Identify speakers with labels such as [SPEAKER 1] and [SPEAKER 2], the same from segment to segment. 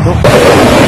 [SPEAKER 1] não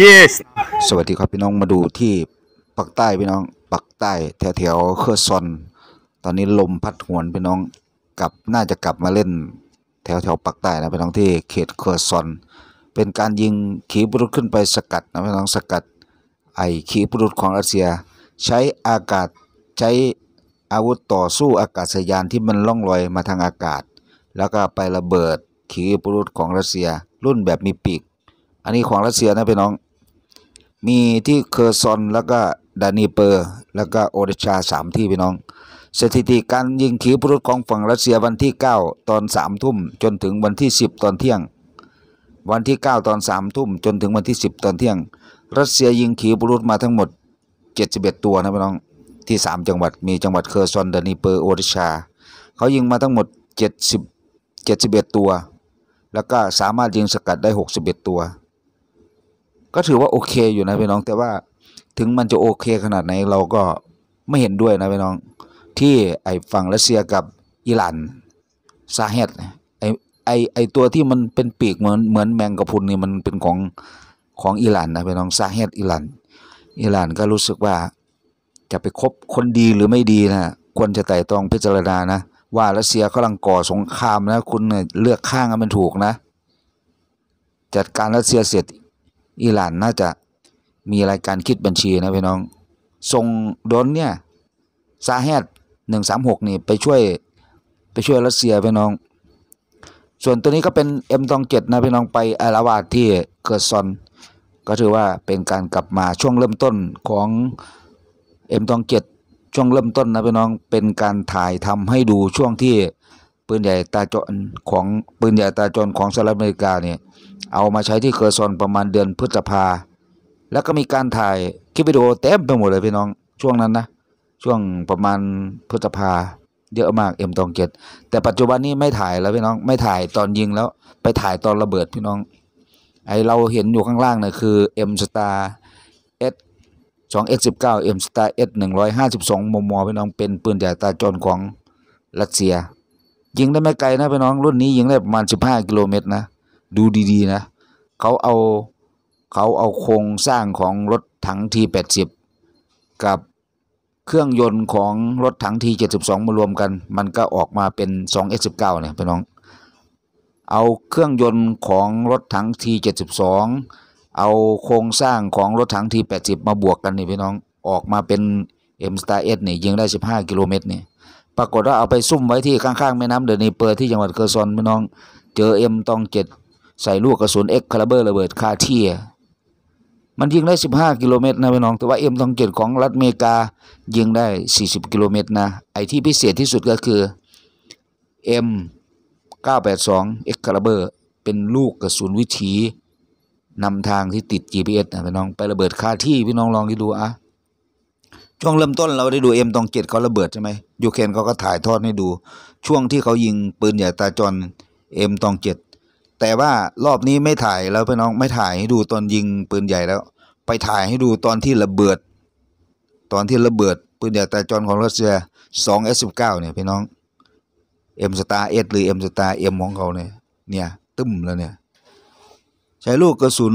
[SPEAKER 1] yes สวัสดีครับพี่น้องมาดูที่ปักใต้พี่น้องปักใต้แถวแถวเคอร์ซอนตอนนี้ลมพัดหวนพี่น้องกลับน่าจะกลับมาเล่น แถวแถวปักใต้นะพี่น้องที่เขตเคอร์ซอน เป็นการยิงขีปนาวุธขึ้นไปสกัดนะพี่น้องสกัดไอขีปนาวุธของรัสเซีย ใช้อากาศใช้อาวุธต่อสู้อากาศยานที่มันล่องลอยมาทางอากาศ แล้วก็ไประเบิดขีปนาวุธของรัสเซียรุ่นแบบมีปีกอันนี้ของรัสเซียนะพี่น้อง มีที่เคอร์ซอนแล้วก็ดานีเปอร์แล้วก็โอเดชาสามที่พี่น้องสถิติการยิงขีปนาวุธของฝั่งรัสเซียวันที่ 9 ตอนสามทุ่มจนถึงวันที่ 10 ตอนเที่ยง วันที่9ตอนสามทุ่มจนถึงวันที่ 10 ตอนเที่ยง รัสเซียยิงขีปนาวุธมาทั้งหมด 71 ตัวนะพี่น้อง ที่ 3 จังหวัดมีจังหวัดเคอร์ซอนดานีเปอร์โอเดชา เขายิงมาทั้งหมด70 71 ตัว แล้วก็สามารถยิงสกัดได้ 61 ตัวก็ถือว่า โอเคอยู่นะพี่น้องแต่ว่าถึงมันจะโอเคขนาดไหนเราก็ไม่เห็นด้วยนะพี่น้องที่ไอ้ฝั่งรัสเซียกับอิหร่านสาเหตุไอ้ไอ้ไอ้ตัวที่มันเป็นปีกเหมือนเหมือนแมงกะพรุนนี่มันเป็นของของอิหร่านนะพี่น้องสาเหตุอิหร่านอิหร่านก็รู้สึกว่า จะไปคบคนดีหรือไม่ดีนะ ควรจะไต่ตรองพิจารณานะ ว่ารัสเซียกำลังก่อสงครามนะคุณเลือกข้างมันนถูกนะ จัดการรัสเซียเสร็จอิหร่านน่าจะมีรายการคิดบัญชีนะพี่น้องทรงดนเนี่ยซาแฮดหนึ่งสามหกนี่ไปช่วยไปช่วยรัสเซียพี่น้อง ส่วนตัวนี้ก็เป็นเอ็มตองเจ็ดนะพี่น้องไปอาราวาที่เกิร์ซอน ก็ถือว่าเป็นการกลับมาช่วงเริ่มต้นของเอ็มตองเจ็ดช่วงเริ่มต้นนะพี่น้องเป็นการถ่ายทำให้ดูช่วงที่ปืนใหญ่ตาจนของปืนใหญ่ตาจนของสหรัฐอเมริกาเนี่ยเอามาใช้ที่เคอร์ซอนประมาณเดือนพฤษภา แล้วก็มีการถ่ายคลิปวิดีโอเต็มไปหมดเลยพี่น้องช่วงนั้นนะ ช่วงประมาณพฤษภาเยอะมากเอ็มตองเกตแต่ปัจจุบันนี้ไม่ถ่ายแล้วพี่น้องไม่ถ่ายตอนยิงแล้วไปถ่ายตอนระเบิดพี่น้องไอเราเห็นอยู่ข้างล่างเนี่ยคือเอ็มสตาร์เอสสองเอ็กสิบเก้าเอ็มสตาร์เอสหนึ่งร้อยห้าสิบสองมมพี่น้องเป็นปืนใหญ่ตาจนของรัสเซียยิงได้ไม่ไกลนะพี่น้องรุ่นนี้ยิงได้ประมาณสิบห้ากิโลเมตรนะดูดีๆนะเขาเอาเขาเอาโครงสร้างของรถถังทีแปดสิบกับเครื่องยนต์ของรถถังทีเจ็ดสิบสองมารวมกัน มันก็ออกมาเป็นสองเอสสิบเก้าเนี่ยพี่น้อง เอาเครื่องยนต์ของรถถังทีเจ็ดสิบสองเอาโครงสร้างของรถถังทีแปดสิบมาบวกกันนี่พี่น้องออกมาเป็นเอ็มสตาร์เอสเนี่ยยิงได้สิบห้ากิโลเมตรเนี่ยปรากฏว่าเอาไปซุ่มไว้ที่ข้างๆแม่น้ำเดนีเปอร์ที่จังหวัดเคอร์ซอนพี่น้องเจอเอ็มตองเจ็ดใส่ลูกกระสุนเอ็กคาลเบอร์ระเบิดคาเทียมันยิงได้ 15 กิโลเมตรนะพี่น้องแต่ว่าเอ็มตองเจ็ดของรัฐเมกา ยิงได้ 40 กิโลเมตรนะ ไอที่พิเศษที่สุดก็คือเอ็มเ982 e x c a เบอร์เป็นลูกกระสุนวิถีนำทางที่ติด GPS นะพี่น้องไประเบิดคาที่พี่น้องลองดูอ่ะช่วงเริ่มต้นเราได้ดูเอ็มตองเกตเขาระเบิดใช่ไหมยูเครนเขาก็ถ่ายทอดให้ดู ช่วงที่เขายิงปืนใหญ่ตาจรเอ็มตองเกตแต่ว่ารอบนี้ไม่ถ่ายแล้วพี่น้องไม่ถ่ายให้ดูตอนยิงปืนใหญ่แล้ว ไปถ่ายให้ดูตอนที่ระเบิด ตอนที่ระเบิด ปืนใหญ่ตาจรของรัสเซียสอ2 s ิบเก้าเนี่ยพี่น้องเอ็มสตาเอสหรือเอ็มสตาเอ็มของเขาเนี่ย เนี่ยตึ้มแล้วเนี่ย ใช้ลูกกระสุน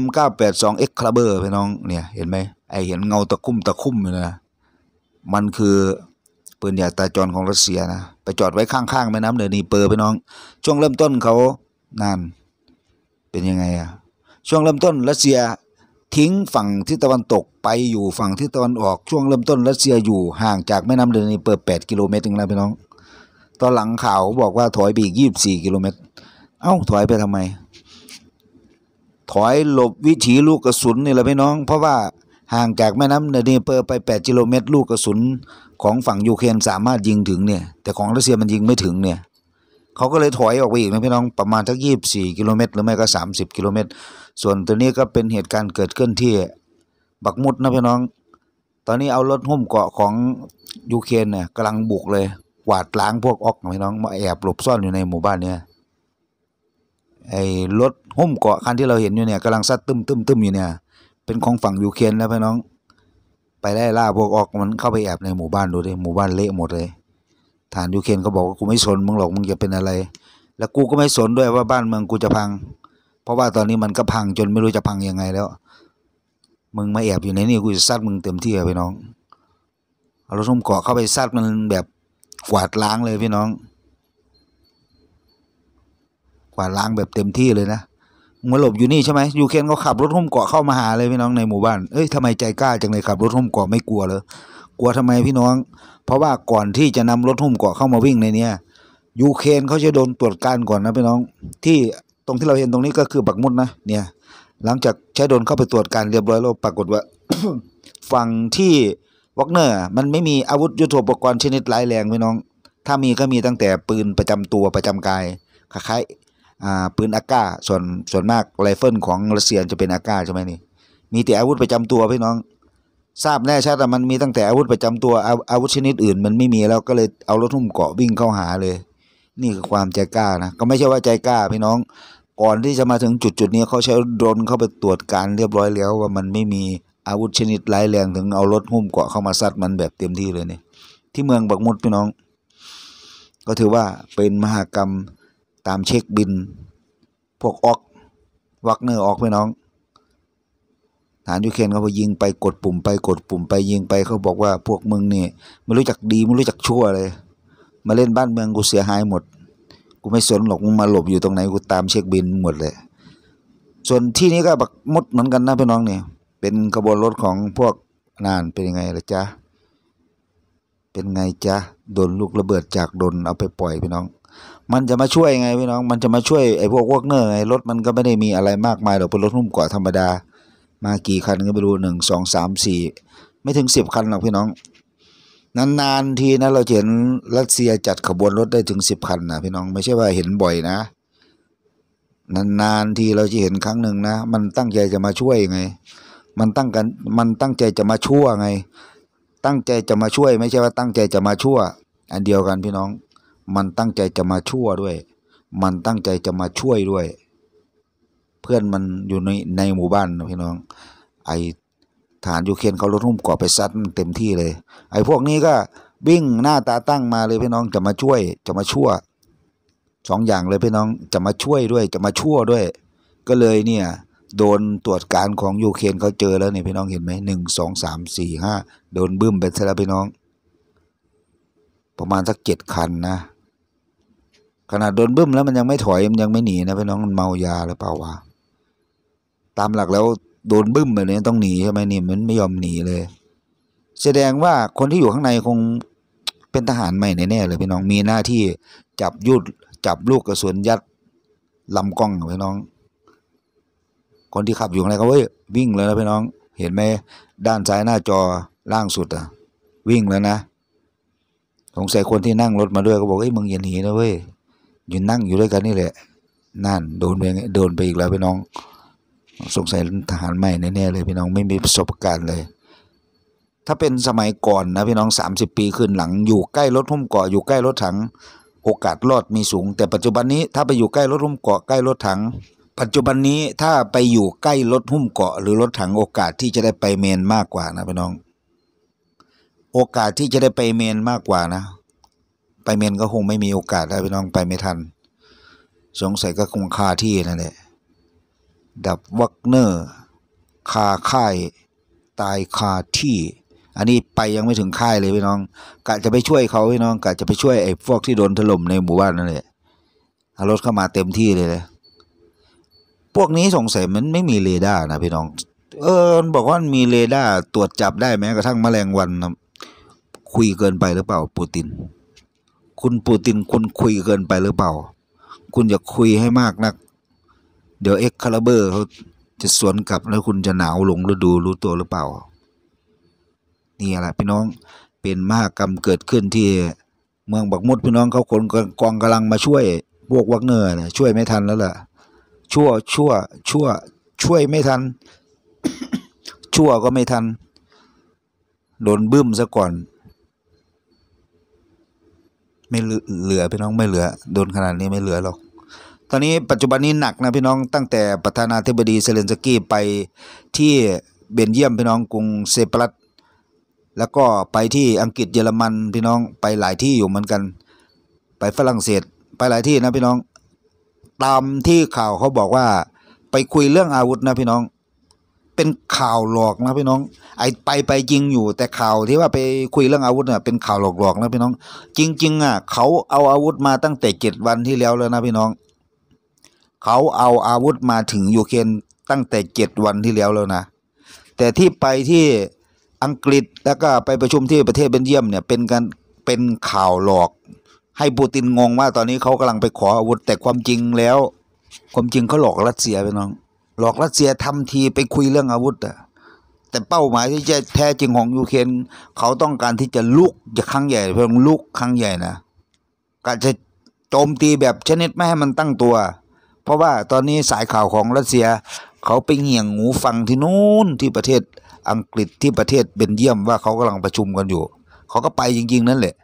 [SPEAKER 1] M982 X ลาเบอร์พี่น้อง เนี่ยเห็นไหมไอเห็นเงาตะคุ่มตะคุ่มอยู่นะ มันคือปืนใหญ่ตาจรของรัสเซียนะ ไปจอดไว้ข้างๆแม่น้ำเดนีเปอร์ไปน้อง ช่วงเริ่มต้นเขานั่นเป็นยังไงอะช่วงเริ่มต้นรัสเซียทิ้งฝั่งทิศตะวันตกไปอยู่ฝั่งทิศตะวันออกช่วงเริ่มต้นรัสเซียอยู่ห่างจากแม่น้ำเดนีเปอร์แปดกิโลเมตรเองนะพี่น้อง ตอนหลังข่าวบอกว่าถอยไปอีกยี่สิบสี่กิโลเมตร เอ้าถอยไปทำไม ถอยหลบวิถีลูกกระสุนนี่แหละพี่น้อง เพราะว่าห่างจากแม่น้ำเดนเปอร์ไป 8 กิโลเมตร ลูกกระสุนของฝั่งยูเครนสามารถยิงถึงเนี่ย แต่ของรัสเซียมันยิงไม่ถึงเนี่ยเขาก็เลยถอยออกไปอีกนะพี่น้องประมาณทักยี่สี่กิโลเมตร หรือไม่ก็ 30 กิโลเมตร ส่วนตัวนี้ก็เป็นเหตุการณ์เกิดขึ้นที่ บักมุดนะพี่น้อง ตอนนี้เอารถหุ้มเกาะของยูเครนเนี่ยกำลังบุกเลยกวาดล้างพวกออกพี่น้อง มาแอบหลบซ่อนอยู่ในหมู่บ้านเนี่ยไอ้รถหุ้มเกาะคันที่เราเห็นอยู่เนี่ยกำลังซัดตึมตึมตึมอยู่เนี่ยเป็นของฝั่งยูเครนแล้วพี่น้อง ไปไล่ล่าพวกออกมันเข้าไปแอบในหมู่บ้านดูดิหมู่บ้านเละหมดเลยฐานยูเครนเขาบอกว่ากูไม่สนมึงหรอกมึงจะเป็นอะไร แล้วกูก็ไม่สนด้วยว่าบ้านเมืองกูจะพัง เพราะว่าตอนนี้มันก็พังจนไม่รู้จะพังยังไงแล้วมึงมาแอบอยู่ในนี่กูจะซัดมึงเต็มที่เลยพี่น้องเอารถทุ่มเกาะเข้าไปซัดมันแบบกวาดล้างเลยพี่น้องกวาดล้างแบบเต็มที่เลยนะมาหลบอยู่นี่ใช่ไหมยูเคนเขาขับรถหุ้มเกาะเข้ามาหาเลยพี่น้องในหมู่บ้านเอ้ยทำไมใจกล้าจังเลยขับรถหุ้มเกาะไม่กลัวเลยกลัวทำไมพี่น้อง เพราะว่าก่อนที่จะนำรถหุ้มเกาะเข้ามาวิ่งในเนี้ยยูเคนเขาจะโดนตรวจการก่อนนะพี่น้อง ที่ตรงที่เราเห็นตรงนี้ก็คือปักมุดนะเนี่ยหลังจากใช้โดนเข้าไปตรวจการเรียบร้อยแล้วปรากฏว่าฝั่งที่วักเนอร์มันไม่มีอาวุธยุโทโธปกรณ์ชนิดร้ายแรงพี่น้อง ถ้ามีก็มีตั้งแต่ปืนประจำตัวประจำกายคล้ายปืนอาก้าส่วนส่วนมากไรเฟิลของรัสเซียจะเป็นอาก้าใช่ไหมนี่ มีแต่อาวุธประจำตัวพี่น้อง ทราบแน่ชัดแต่มันมีตั้งแต่อาวุธประจำตัวอาอาวุธชนิดอื่น มันไม่มีแล้วก็เลยเอารถทุ่มเกาะวิ่งเข้าหาเลย นี่คือความใจกล้านะก็ไม่ใช่ว่าใจกล้าพี่น้อง ก่อนที่จะมาถึงจุดจุดนี้เขาใช้โดรนเข้าไปตรวจการเรียบร้อยแล้ว ว่ามันไม่มีอาวุธชนิดร้ายแรงถึงเอารถหุ้มเกาะเข้ามาซัดมันแบบเต็มที่เลยเนี่ยที่เมืองบักมุดพี่น้อง ก็ถือว่าเป็นมหากรรมตามเช็คบิน พวกออกวักเนอร์ออกไหมน้องฐานยูเครนเขาไปยิงไปกดปุ่มไปกดปุ่มไปยิงไปเขาบอกว่าพวกมึงนี่ไม่รู้จักดีไม่รู้จักชั่วเลย มาเล่นบ้านเมืองกูเสียหายหมดกูไม่สนหรอกมึงมาหลบอยู่ตรงไหนกูตามเช็คบินหมดเลย ส่วนที่นี้ก็บักมดเหมือนกันนะพี่น้องเนี่ยเป็นขบวนรถของพวกนานเป็นยังไงล่ะจ๊ะเป็นไงจ๊ะโดนลูกระเบิดจากโดนเอาไปปล่อยพี่น้องมันจะมาช่วยไงพี่น้อง มันจะมาช่วยไอ้พวกวอกเนอร์ไงรถมันก็ไม่ได้มีอะไรมากมายหรอกเป็นรถนุ่มกว่าธรรมดา มากี่คันก็ไม่รู้หนึ่งสองสามสี่ไม่ถึงสิบคันหรอกพี่น้องนานๆทีนะเราเห็นรัสเซียจัดขบวนรถได้ถึงสิบคันนะพี่น้อง ไม่ใช่ว่าเห็นบ่อยนะนานๆทีเราจะเห็นครั้งหนึ่งนะมันตั้งใจจะมาช่วยไง มันตั้งกันมันตั้งใจจะมาชั่วไง ตั้งใจจะมาช่วย ไม่ใช่ว่าตั้งใจจะมาชั่ว อันเดียวกันพี่น้องมันตั้งใจจะมาชั่วด้วย มันตั้งใจจะมาช่วยด้วย เพื่อนมันอยู่ในในหมู่บ้านพี่น้อง ไอฐานยูเครนเขาลดหุ้มก่อไปซัดเต็มที่เลย ไอพวกนี้ก็วิ่งหน้าตาตั้งมาเลยพี่น้องจะมาช่วย จะมาชั่วสองอย่างเลยพี่น้อง จะมาช่วยด้วยจะมาชั่วด้วย ก็เลยเนี่ย โดนตรวจการของยูเครนเขาเจอแล้วเนี่ยพี่น้องเห็นไหมหนึ่งสองสามสี่ห้าโดนบึ้มไปซะแล้วพี่น้อง ประมาณสักเจ็ดคันนะขนาดโดนบึ้มแล้วมันยังไม่ถอยมันยังไม่หนีนะพี่น้องมันเมายาหรือเปล่าวะตามหลักแล้วโดนบึ้มแบบนี้ต้องหนีใช่ไหมนี่มันไม่ยอมหนีเลย แสดงว่าคนที่อยู่ข้างในคงเป็นทหารใหม่แน่ๆเลยพี่น้อง มีหน้าที่จับยุดจับลูกกระสุนยัดลำกล้องพี่น้อง คนที่ขับอยู่ข้างในเขาเว้ยวิ่งเลยนะพี่น้อง เห็นไหมด้านซ้ายหน้าจอล่างสุดอะวิ่งแล้วนะสงสัยคนที่นั่งรถมาด้วย ก็บอกเอ้ยมึงอย่าหนีนะเว้ยอยู่นั่งอยู่ด้วยกันนี่แหละ นั่นโดนไปโดนไปอีกแล้วพี่น้องสงสัยทหารใหม่แน่ๆเลยพี่น้องไม่มีประสบการณ์เลย ถ้าเป็นสมัยก่อนนะพี่น้องสามิบปีขึ้นหลังอยู่ใกล้รถหุ้มเกาะอยู่ใกล้รถถัง โอกาสรอดมีสูง แต่ปัจจุบันนี้ถ้าไปอยู่ใกล้รถหุ้มเกาะใกล้รถถัง ปัจจุบันนี้ถ้าไปอยู่ใกล้รถหุ้มเกาะ หรือรถถังโอกาสที่จะได้ไปเมนมากกว่านะพี่น้อง โอกาสที่จะได้ไปเมนมากกว่านะไปเมนก็คงไม่มีโอกาสแล้วพี่น้องไปไม่ทัน สงสัยก็คงคาที่นั่นแหละ ดับวักเนอร์คาค่าย ตายคาที่ อันนี้ไปยังไม่ถึงค่ายเลยพี่น้องกะจะไปช่วยเขาพี่น้องกะจะไปช่วยไอ้พวกที่โดนถล่มในหมู่บ้านนั่นแหละเอารถเข้ามาเต็มที่เลยเลย พวกนี้สงสัยมันไม่มีเรดาร์นะพี่น้อง เออบอกว่ามีเรดาร์ตรวจจับได้แม้กระทั่งแมลงวันนคุยเกินไปหรือเปล่าปูตินคุณปูตินคุณคุยเกินไปหรือเปล่า คุณอย่าคุยให้มากนัก เดี๋ยวเอ็กคาลาเบอร์เขาจะสวนกลับแล้วคุณจะหนาวหลงฤดูรู้ตัวหรือเปล่า นี่แหละพี่น้อง เป็นมหากรรมเกิดขึ้นที่เมืองบักมดพี่น้องเขาคนกองกำลังมาช่วยพวกวักเนอร์เนี่ยช่วยไม่ทันแล้วล่ะชั่วชั่วชั่วช่วยไม่ทัน ชั่วก็ไม่ทันโดนบึ้มซะก่อนไม่เหลือพี่น้องไม่เหลือโดนขนาดนี้ไม่เหลือหรอกตอนนี้ปัจจุบันนี้หนักนะพี่น้องตั้งแต่ประธานาธิบดีเซเลนสกี้ไปที่เบนเยียมพี่น้องกรุงเซปรัสแล้วก็ไปที่อังกฤษเยอรมันพี่น้องไปหลายที่อยู่เหมือนกันไปฝรั่งเศสไปหลายที่นะพี่น้องตามที่ข่าวเขาบอกว่าไปคุยเรื่องอาวุธนะพี่น้องเป็นข่าวหลอกนะพี่น้อง ไอไปไปจริงอยู่แต่ข่าวที่ว่าไปคุยเรื่องอาวุธเนี่ยเป็นข่าวหลอกหลอกนะพี่น้อง จริง ๆอ่ะเขาเอาอาวุธมาตั้งแต่เจ็ดวันที่แล้วแล้วนะพี่น้องเขาเอาอาวุธมาถึงยูเครนตั้งแต่เจ็ดวันที่แล้วแล้วนะแต่ที่ไปที่อังกฤษแล้วก็ไปประชุมที่ประเทศเบลเยียมเนี่ยเป็นการเป็นข่าวหลอก ให้ปูตินงงว่า ตอนนี้เขากำลังไปขออาวุธแต่ความจริงแล้ว ความจริงเขาหลอกรัสเซียไปน้องหลอกรัสเซียทำทีไปคุยเรื่องอาวุธแต่เป้าหมายที่จะแท้จริงของยูเครนเขาต้องการที่จะลุกจะครั้งใหญ่เพิ่มลุกครั้งใหญ่นะการจะโจมตีแบบชนิดไม่ให้มันตั้งตัว เพราะว่าตอนนี้สายข่าวของรัสเซีย เขาไปเหี่ยงหูฟังที่นู้นที่ประเทศอังกฤษที่ประเทศเบนเยียมว่าเขากำลังประชุมกันอยู่ เขาก็ไปจริง ๆ นั่นแหละ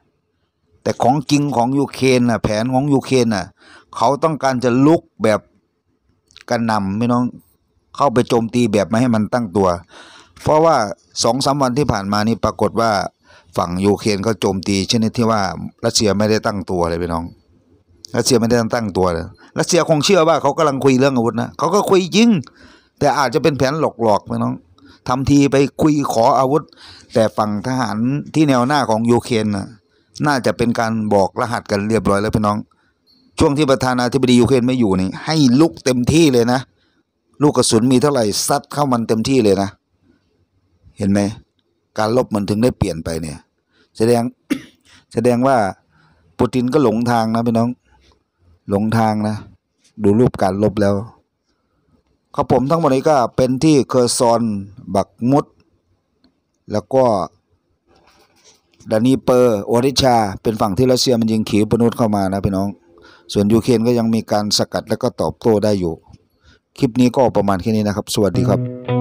[SPEAKER 1] แต่ของจริงของยูเครนน่ะแผนของยูเครนน่ะเขาต้องการจะลุกแบบกระนำไม่น้องเข้าไปโจมตีแบบไม่ให้มันตั้งตัว เพราะว่าสองสาวันที่ผ่านมานี่ปรากฏว่าฝั่งยูเครนก็โจมตีชนิดที่ว่ารัสเซียไม่ได้ตั้งตัวเลยพี่น้องรัสเซียไม่ได้ตั้งตัวเลยรัสเซียคงเชื่อว่าเขากำลังคุยเรื่องอาวุธนะเขาก็คุยยิง แต่อาจจะเป็นแผนหลอกๆพี่น้อง ทำทีไปคุยขออาวุธ แต่ฝั่งทหารที่แนวหน้าของยูเครนนะน่าจะเป็นการบอกรหัสกันเรียบร้อยแล้วพี่น้อง ช่วงที่ประธานาธิบดียูเครนไม่อยู่นี่ให้ลุกเต็มที่เลยนะลูกกระสุนมีเท่าไหร่ซัดเข้ามันเต็มที่เลยนะ เห็นไหมการลบมันถึงได้เปลี่ยนไปเนี่ย แสดงแสดงว่าปูตินก็หลงทางนะพี่น้อง หลงทางนะ ดูรูปการลบแล้วข้าผมทั้งหมดนี้ก็เป็นที่เคอร์ซอนบักมุด แล้วก็ดานีเปอร์โอริชา เป็นฝั่งที่รัสเซียมันยิงขีปนาวุธเข้ามานะพี่น้อง ส่วนยูเครนก็ยังมีการสกัดและก็ตอบโต้ได้อยู่คลิปนี้ก็ประมาณแค่นี้นะครับ สวัสดีครับ